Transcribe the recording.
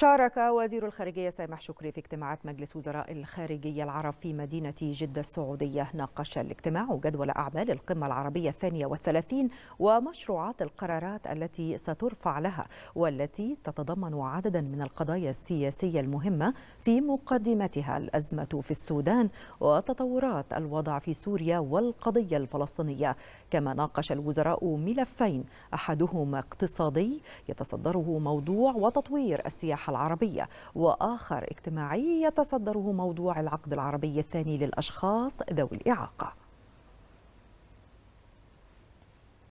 شارك وزير الخارجية سامح شكري في اجتماعات مجلس وزراء الخارجية العرب في مدينة جدة السعودية ناقش الاجتماع جدول أعمال القمة العربية الثانية والثلاثين ومشروعات القرارات التي سترفع لها والتي تتضمن عددا من القضايا السياسية المهمة في مقدمتها الأزمة في السودان وتطورات الوضع في سوريا والقضية الفلسطينية كما ناقش الوزراء ملفين أحدهما اقتصادي يتصدره موضوع وتطوير السياحة الساحة العربية وآخر اجتماعي يتصدره موضوع العقد العربي الثاني للأشخاص ذوي الإعاقة